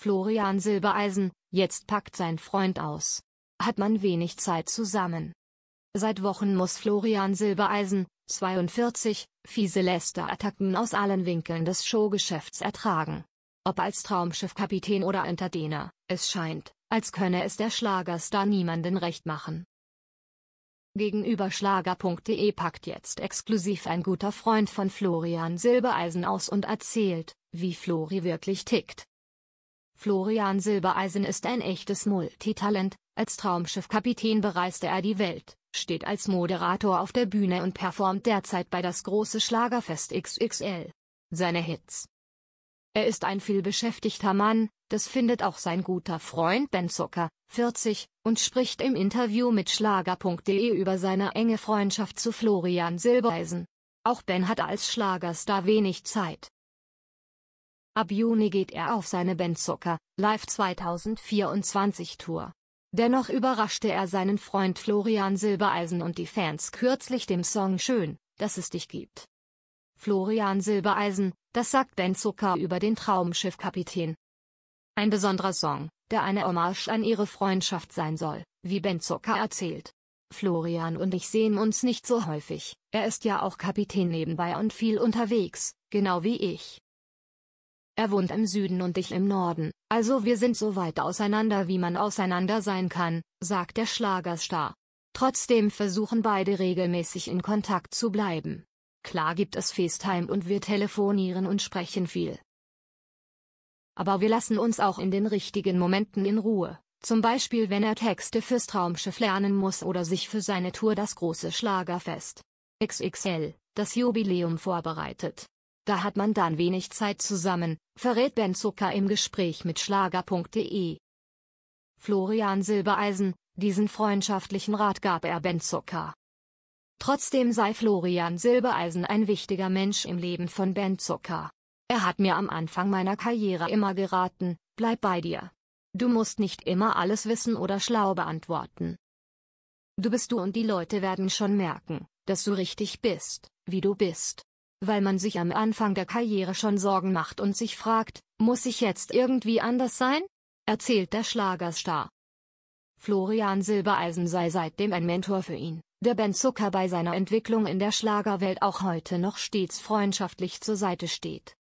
Florian Silbereisen, jetzt packt sein Freund aus. Hat man wenig Zeit zusammen. Seit Wochen muss Florian Silbereisen, 42, fiese Lästerattacken aus allen Winkeln des Showgeschäfts ertragen. Ob als Traumschiffkapitän oder Entertainer, es scheint, als könne es der Schlagerstar niemanden recht machen. Gegenüber Schlager.de packt jetzt exklusiv ein guter Freund von Florian Silbereisen aus und erzählt, wie Flori wirklich tickt. Florian Silbereisen ist ein echtes Multitalent, als Traumschiffkapitän bereiste er die Welt, steht als Moderator auf der Bühne und performt derzeit bei das große Schlagerfest XXL. Seine Hits. Er ist ein vielbeschäftigter Mann, das findet auch sein guter Freund Ben Zucker, 40, und spricht im Interview mit Schlager.de über seine enge Freundschaft zu Florian Silbereisen. Auch Ben hat als Schlagerstar wenig Zeit. Ab Juni geht er auf seine Band Live 2024 Tour. Dennoch überraschte er seinen Freund Florian Silbereisen und die Fans kürzlich dem Song Schön, dass es dich gibt. Florian Silbereisen, das sagt Ben Zucker über den Traumschiffkapitän. Ein besonderer Song, der eine Hommage an ihre Freundschaft sein soll, wie Ben Zucker erzählt. Florian und ich sehen uns nicht so häufig, er ist ja auch Kapitän nebenbei und viel unterwegs, genau wie ich. Er wohnt im Süden und ich im Norden, also wir sind so weit auseinander wie man auseinander sein kann, sagt der Schlagerstar. Trotzdem versuchen beide regelmäßig in Kontakt zu bleiben. Klar gibt es FaceTime und wir telefonieren und sprechen viel. Aber wir lassen uns auch in den richtigen Momenten in Ruhe, zum Beispiel wenn er Texte fürs Traumschiff lernen muss oder sich für seine Tour das große Schlagerfest XXL, das Jubiläum vorbereitet da hat man dann wenig Zeit zusammen, verrät Ben Zucker im Gespräch mit Schlager.de. Florian Silbereisen, diesen freundschaftlichen Rat gab er Ben Zucker. Trotzdem sei Florian Silbereisen ein wichtiger Mensch im Leben von Ben Zucker. Er hat mir am Anfang meiner Karriere immer geraten, bleib bei dir. Du musst nicht immer alles wissen oder schlau beantworten. Du bist du und die Leute werden schon merken, dass du richtig bist, wie du bist weil man sich am Anfang der Karriere schon Sorgen macht und sich fragt, muss ich jetzt irgendwie anders sein? erzählt der Schlagerstar. Florian Silbereisen sei seitdem ein Mentor für ihn, der Ben Zucker bei seiner Entwicklung in der Schlagerwelt auch heute noch stets freundschaftlich zur Seite steht.